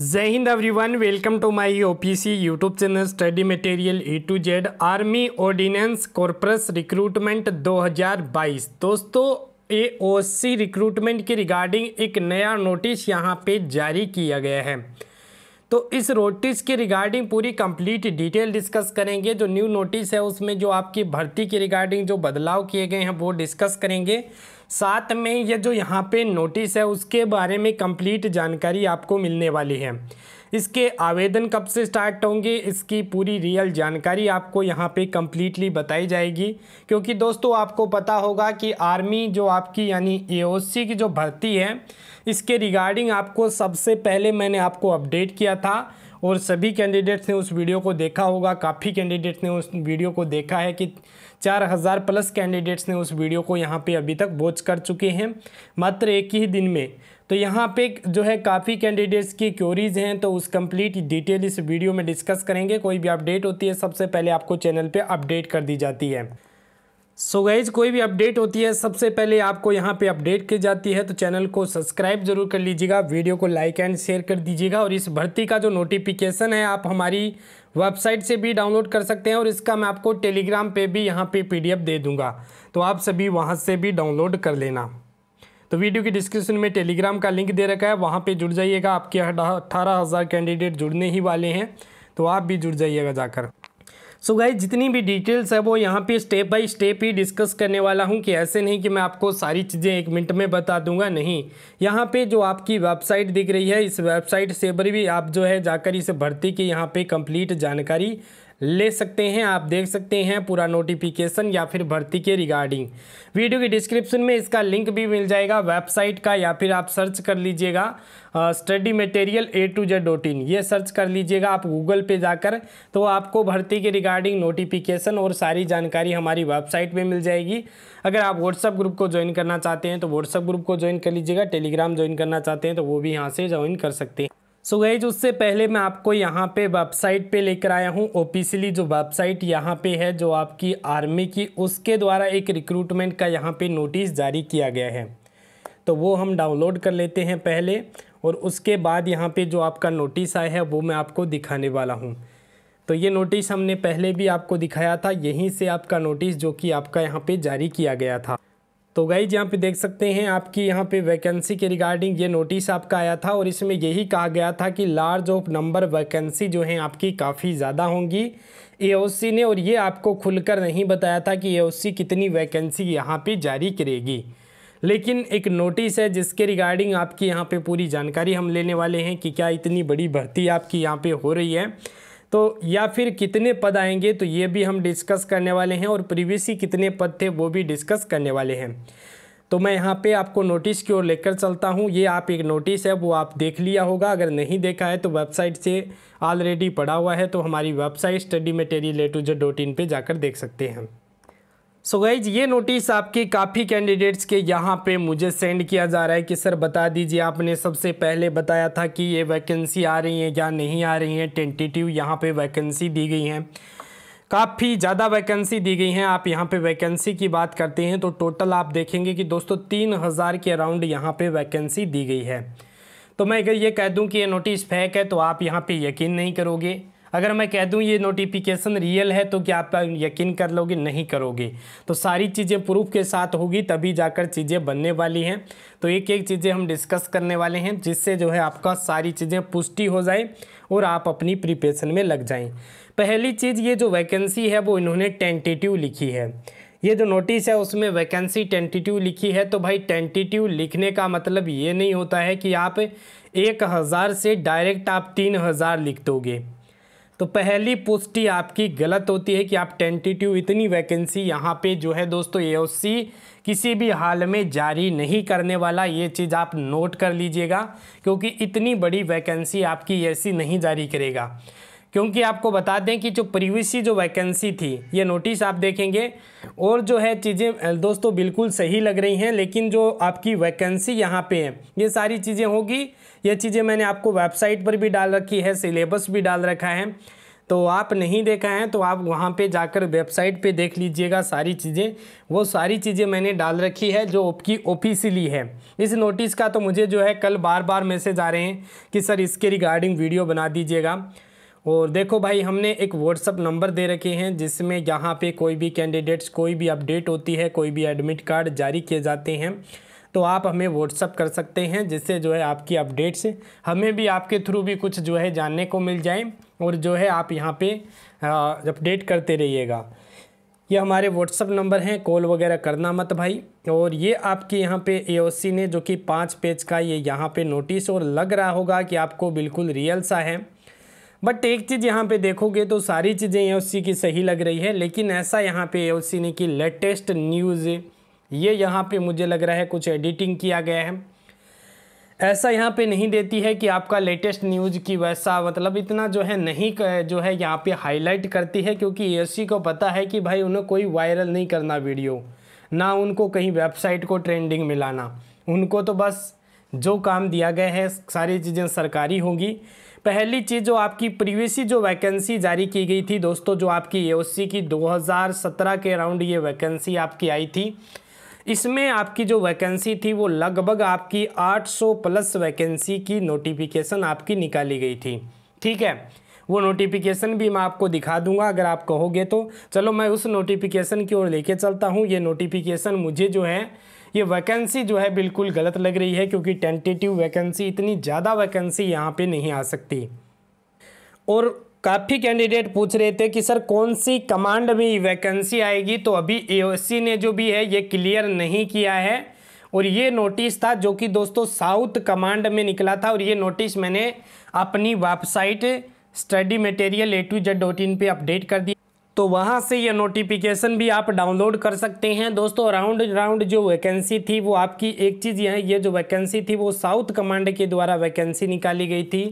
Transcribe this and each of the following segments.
जय हिंद everyone welcome to my OPC YouTube channel study material A to Z army ordnance corps recruitment 2022 दोस्तों ए recruitment के regarding एक नया नोटिस यहां पे जारी किया गया है तो इस नोटिस के रिगार्डिंग पूरी कंप्लीट डिटेल डिस्कस करेंगे जो न्यू नोटिस है उसमें जो आपकी भर्ती के रिगार्डिंग जो बदलाव किए गए हैं वो डिस्कस करेंगे साथ में ये जो यहाँ पे नोटिस है उसके बारे में कंप्लीट जानकारी आपको मिलने वाली है इसके आवेदन कब से स्टार्ट होंगे इसकी पूरी रियल जानकारी आपको यहाँ पे कम्प्लीटली बताई जाएगी क्योंकि दोस्तों आपको पता होगा कि आर्मी जो आपकी यानी ए की जो भर्ती है इसके रिगार्डिंग आपको सबसे पहले मैंने आपको अपडेट किया था और सभी कैंडिडेट्स ने उस वीडियो को देखा होगा काफ़ी कैंडिडेट्स ने उस वीडियो को देखा है कि 4000 प्लस कैंडिडेट्स ने उस वीडियो को यहाँ पे अभी तक वॉच कर चुके हैं मात्र एक ही दिन में तो यहाँ पे जो है काफ़ी कैंडिडेट्स की क्योरीज हैं तो उस कंप्लीट डिटेल इस वीडियो में डिस्कस करेंगे कोई भी अपडेट होती है सबसे पहले आपको चैनल पे अपडेट कर दी जाती है सो so गैज कोई भी अपडेट होती है सबसे पहले आपको यहाँ पे अपडेट की जाती है तो चैनल को सब्सक्राइब जरूर कर लीजिएगा वीडियो को लाइक एंड शेयर कर दीजिएगा और इस भर्ती का जो नोटिफिकेशन है आप हमारी वेबसाइट से भी डाउनलोड कर सकते हैं और इसका मैं आपको टेलीग्राम पे भी यहाँ पे पीडीएफ दे दूँगा तो आप सभी वहाँ से भी डाउनलोड कर लेना तो वीडियो के डिस्क्रिप्शन में टेलीग्राम का लिंक दे रखा है वहाँ पे जुड़ जाइएगा आपके अठारह हज़ार कैंडिडेट जुड़ने ही वाले हैं तो आप भी जुड़ जाइएगा जाकर सो so गाइज जितनी भी डिटेल्स है वो यहाँ पे स्टेप बाय स्टेप ही डिस्कस करने वाला हूँ कि ऐसे नहीं कि मैं आपको सारी चीज़ें एक मिनट में बता दूंगा नहीं यहाँ पे जो आपकी वेबसाइट दिख रही है इस वेबसाइट से पर भी आप जो है जाकर इसे भर्ती की यहाँ पे कंप्लीट जानकारी ले सकते हैं आप देख सकते हैं पूरा नोटिफिकेशन या फिर भर्ती के रिगार्डिंग वीडियो की डिस्क्रिप्शन में इसका लिंक भी मिल जाएगा वेबसाइट का या फिर आप सर्च कर लीजिएगा study material A to Z dot in ये सर्च कर लीजिएगा आप गूगल पे जाकर तो आपको भर्ती के रिगार्डिंग नोटिफिकेशन और सारी जानकारी हमारी वेबसाइट पर मिल जाएगी अगर आप व्हाट्सअप ग्रुप को ज्वाइन करना चाहते हैं तो व्हाट्सअप ग्रुप को ज्वाइन कर लीजिएगा टेलीग्राम ज्वाइन करना चाहते हैं तो वो भी यहाँ से ज्वाइन कर सकते हैं सो गई उससे पहले मैं आपको यहाँ पे वेबसाइट पे लेकर आया हूँ ओपिसली जो वेबसाइट यहाँ पे है जो आपकी आर्मी की उसके द्वारा एक रिक्रूटमेंट का यहाँ पे नोटिस जारी किया गया है तो वो हम डाउनलोड कर लेते हैं पहले और उसके बाद यहाँ पे जो आपका नोटिस आया है वो मैं आपको दिखाने वाला हूँ तो ये नोटिस हमने पहले भी आपको दिखाया था यहीं से आपका नोटिस जो कि आपका यहाँ पर जारी किया गया था तो गाइज यहाँ पे देख सकते हैं आपकी यहाँ पे वैकेंसी के रिगार्डिंग ये नोटिस आपका आया था और इसमें यही कहा गया था कि लार्ज ऑफ नंबर वैकेंसी जो हैं आपकी काफ़ी ज़्यादा होंगी एओसी ने और ये आपको खुलकर नहीं बताया था कि एओसी कितनी वैकेंसी यहाँ पे जारी करेगी लेकिन एक नोटिस है जिसके रिगार्डिंग आपकी यहाँ पर पूरी जानकारी हम लेने वाले हैं कि क्या इतनी बड़ी भर्ती आपकी यहाँ पर हो रही है तो या फिर कितने पद आएंगे तो ये भी हम डिस्कस करने वाले हैं और प्रीवियसली कितने पद थे वो भी डिस्कस करने वाले हैं तो मैं यहाँ पे आपको नोटिस की ओर लेकर चलता हूँ ये आप एक नोटिस है वो आप देख लिया होगा अगर नहीं देखा है तो वेबसाइट से ऑलरेडी पड़ा हुआ है तो हमारी website study material A to Z dot in पर जाकर देख सकते हैं सो so गाइज ये नोटिस आपके काफ़ी कैंडिडेट्स के यहाँ पे मुझे सेंड किया जा रहा है कि सर बता दीजिए आपने सबसे पहले बताया था कि ये वैकेंसी आ रही है या नहीं आ रही है टेंटेटिव यहाँ पे वैकेंसी दी गई है काफ़ी ज़्यादा वैकेंसी दी गई हैं आप यहाँ पे वैकेंसी की बात करते हैं तो टोटल आप देखेंगे कि दोस्तों तीन हज़ार के अराउंड यहाँ पर वैकेंसी दी गई है तो मैं अगर ये कह दूँ कि ये नोटिस फेंक है तो आप यहाँ पर यकीन नहीं करोगे अगर मैं कह दूं ये नोटिफिकेशन रियल है तो क्या आप यकीन कर लोगे नहीं करोगे तो सारी चीज़ें प्रूफ के साथ होगी तभी जाकर चीज़ें बनने वाली हैं तो एक एक चीज़ें हम डिस्कस करने वाले हैं जिससे जो है आपका सारी चीज़ें पुष्टि हो जाए और आप अपनी प्रिपरेशन में लग जाएँ पहली चीज़ ये जो वैकेंसी है वो इन्होंने टेंटेटिव लिखी है ये जो नोटिस है उसमें वैकेंसी टेंटेटिव लिखी है तो भाई टेंटेटिव लिखने का मतलब ये नहीं होता है कि आप एक हज़ार से डायरेक्ट आप तीन हज़ार लिख दोगे तो पहली पुष्टि आपकी गलत होती है कि आप टेंटेटिव इतनी वैकेंसी यहाँ पे जो है दोस्तों एओसी किसी भी हाल में जारी नहीं करने वाला ये चीज़ आप नोट कर लीजिएगा क्योंकि इतनी बड़ी वैकेंसी आपकी ए नहीं जारी करेगा क्योंकि आपको बता दें कि जो प्रीवियसली जो वैकेंसी थी ये नोटिस आप देखेंगे और जो है चीज़ें दोस्तों बिल्कुल सही लग रही हैं लेकिन जो आपकी वैकेंसी यहाँ पे है ये सारी चीज़ें होगी ये चीज़ें मैंने आपको वेबसाइट पर भी डाल रखी है सिलेबस भी डाल रखा है तो आप नहीं देखा है तो आप वहाँ पे जाकर वेबसाइट पे देख लीजिएगा सारी चीज़ें वो सारी चीज़ें मैंने डाल रखी है जो आपकी ऑफिसली है इस नोटिस का तो मुझे जो है कल बार बार मैसेज आ रहे हैं कि सर इसके रिगार्डिंग वीडियो बना दीजिएगा और देखो भाई हमने एक व्हाट्सअप नंबर दे रखे हैं जिसमें यहाँ पे कोई भी कैंडिडेट्स कोई भी अपडेट होती है कोई भी एडमिट कार्ड जारी किए जाते हैं तो आप हमें व्हाट्सअप कर सकते हैं जिससे जो है आपकी अपडेट्स हमें भी आपके थ्रू भी कुछ जो है जानने को मिल जाए और जो है आप यहाँ पर अपडेट करते रहिएगा ये हमारे व्हाट्सअप नंबर हैं कॉल वगैरह करना मत भाई और ये आपके यहाँ पे एओसी ने जो कि पाँच पेज का ये यहाँ पे नोटिस और लग रहा होगा कि आपको बिल्कुल रियल सा है बट एक चीज़ यहाँ पे देखोगे तो सारी चीज़ें ए की सही लग रही है लेकिन ऐसा यहाँ पे ए ने की लेटेस्ट न्यूज़ ये यहाँ पे मुझे लग रहा है कुछ एडिटिंग किया गया है ऐसा यहाँ पे नहीं देती है कि आपका लेटेस्ट न्यूज़ की वैसा मतलब इतना जो है नहीं जो है यहाँ पे हाईलाइट करती है क्योंकि ए को पता है कि भाई उन्हें कोई वायरल नहीं करना वीडियो ना उनको कहीं वेबसाइट को ट्रेंडिंग मिलाना उनको तो बस जो काम दिया गया है सारी चीज़ें सरकारी होंगी पहली चीज़ जो आपकी प्रीवियसली जो वैकेंसी जारी की गई थी दोस्तों जो आपकी ए की 2017 के अराउंड ये वैकेंसी आपकी आई थी इसमें आपकी जो वैकेंसी थी वो लगभग आपकी 800 प्लस वैकेंसी की नोटिफिकेशन आपकी निकाली गई थी ठीक है वो नोटिफिकेशन भी मैं आपको दिखा दूंगा अगर आप कहोगे तो चलो मैं उस नोटिफिकेशन की ओर लेके चलता हूँ ये नोटिफिकेशन मुझे जो है ये वैकेंसी जो है बिल्कुल गलत लग रही है क्योंकि टेंटेटिव वैकेंसी इतनी ज़्यादा वैकेंसी यहाँ पे नहीं आ सकती और काफ़ी कैंडिडेट पूछ रहे थे कि सर कौन सी कमांड में वैकेंसी आएगी तो अभी ए ने जो भी है ये क्लियर नहीं किया है और ये नोटिस था जो कि दोस्तों साउथ कमांड में निकला था और ये नोटिस मैंने अपनी website study material A to Z dot in पर अपडेट कर दिया तो वहाँ से ये नोटिफिकेशन भी आप डाउनलोड कर सकते हैं दोस्तों राउंड राउंड जो वैकेंसी थी वो आपकी एक चीज़ यह ये जो वैकेंसी थी वो साउथ कमांड के द्वारा वैकेंसी निकाली गई थी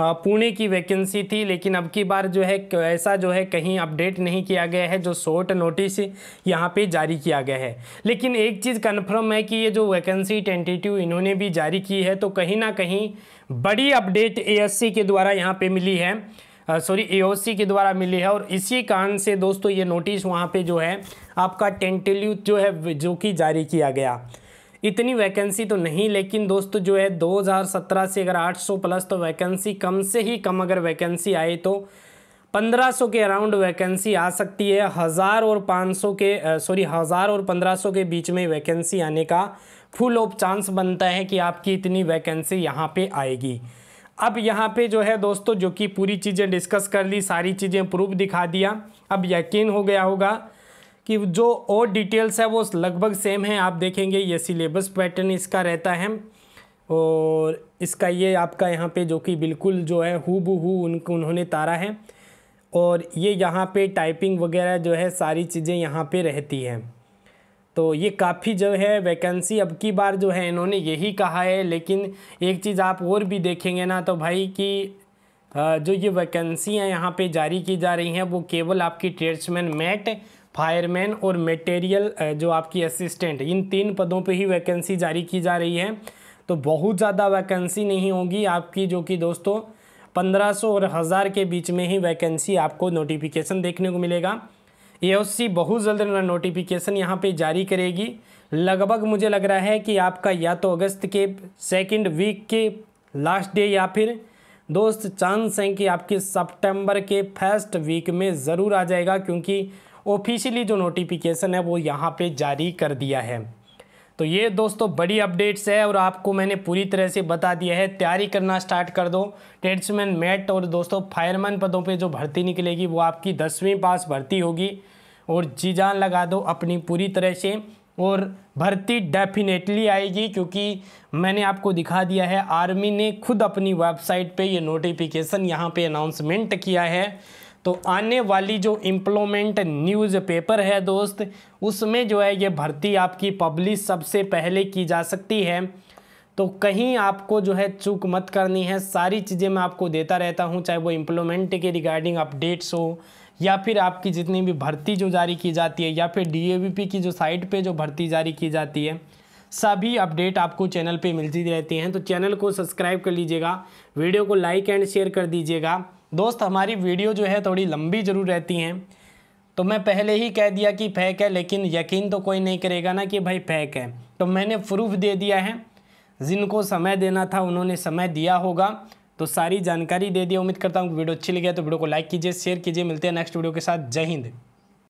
पुणे की वैकेंसी थी लेकिन अब की बार जो है ऐसा जो है कहीं अपडेट नहीं किया गया है जो शॉर्ट नोटिस यहाँ पे जारी किया गया है लेकिन एक चीज़ कन्फर्म है कि ये जो वैकेंसी टेंटेटिव इन्होंने भी जारी की है तो कहीं ना कहीं बड़ी अपडेट ए के द्वारा यहाँ पर मिली है सॉरी एओसी के द्वारा मिली है और इसी कारण से दोस्तों ये नोटिस वहाँ पे जो है आपका टेंटेल्यू जो है जो कि जारी किया गया इतनी वैकेंसी तो नहीं लेकिन दोस्तों जो है 2017 से अगर 800 प्लस तो वैकेंसी कम से ही कम अगर वैकेंसी आए तो 1500 के अराउंड वैकेंसी आ सकती है हज़ार और 500 के सॉरी हज़ार और 1500 के बीच में वैकेंसी आने का फुल ऑफ चांस बनता है कि आपकी इतनी वैकेंसी यहाँ पे आएगी अब यहाँ पे जो है दोस्तों जो कि पूरी चीज़ें डिस्कस कर ली सारी चीज़ें प्रूफ दिखा दिया अब यकीन हो गया होगा कि जो और डिटेल्स है वो लगभग सेम है आप देखेंगे ये सिलेबस पैटर्न इसका रहता है और इसका ये आपका यहाँ पे जो कि बिल्कुल जो है हु बू हु उनको उन्होंने तारा है और ये यहाँ पे टाइपिंग वगैरह जो है सारी चीज़ें यहाँ पे रहती हैं तो ये काफ़ी जो है वैकेंसी अब की बार जो है इन्होंने यही कहा है लेकिन एक चीज़ आप और भी देखेंगे ना तो भाई कि जो ये वैकेंसियाँ यहाँ पे जारी की जा रही हैं वो केवल आपकी ट्रेड्समैन मैट फायरमैन और मटेरियल जो आपकी असिस्टेंट इन तीन पदों पे ही वैकेंसी जारी की जा रही है तो बहुत ज़्यादा वैकेंसी नहीं होगी आपकी जो कि दोस्तों सौ और हज़ार के बीच में ही वैकेंसी आपको नोटिफिकेशन देखने को मिलेगा ए बहुत जल्द नोटिफिकेशन यहाँ पे जारी करेगी लगभग मुझे लग रहा है कि आपका या तो अगस्त के सेकंड वीक के लास्ट डे या फिर दोस्त चांस हैं कि आपके सितंबर के फर्स्ट वीक में ज़रूर आ जाएगा क्योंकि ऑफिशियली जो नोटिफिकेशन है वो यहाँ पे जारी कर दिया है तो ये दोस्तों बड़ी अपडेट्स है और आपको मैंने पूरी तरह से बता दिया है तैयारी करना स्टार्ट कर दो ट्रेड्समैन मेट और दोस्तों फायरमैन पदों पे जो भर्ती निकलेगी वो आपकी दसवीं पास भर्ती होगी और जी जान लगा दो अपनी पूरी तरह से और भर्ती डेफिनेटली आएगी क्योंकि मैंने आपको दिखा दिया है आर्मी ने खुद अपनी वेबसाइट पे ये नोटिफिकेशन यहाँ पे अनाउंसमेंट किया है तो आने वाली जो इम्प्लॉमेंट न्यूज़ पेपर है दोस्त उसमें जो है ये भर्ती आपकी पब्लिश सबसे पहले की जा सकती है तो कहीं आपको जो है चूक मत करनी है सारी चीज़ें मैं आपको देता रहता हूँ चाहे वो इम्प्लॉमेंट के रिगार्डिंग अपडेट्स हो या फिर आपकी जितनी भी भर्ती जो जारी की जाती है या फिर डी की जो साइट पर जो भर्ती जारी की जाती है सभी अपडेट आपको चैनल पे मिलती रहती हैं तो चैनल को सब्सक्राइब कर लीजिएगा वीडियो को लाइक एंड शेयर कर दीजिएगा दोस्त हमारी वीडियो जो है थोड़ी लंबी ज़रूर रहती हैं तो मैं पहले ही कह दिया कि फेक है लेकिन यकीन तो कोई नहीं करेगा ना कि भाई फेक है तो मैंने प्रूफ दे दिया है जिनको समय देना था उन्होंने समय दिया होगा तो सारी जानकारी दे दी उम्मीद करता हूँ वीडियो अच्छी लगी है तो वीडियो को लाइक कीजिए शेयर कीजिए मिलते हैं नेक्स्ट वीडियो के साथ जय हिंद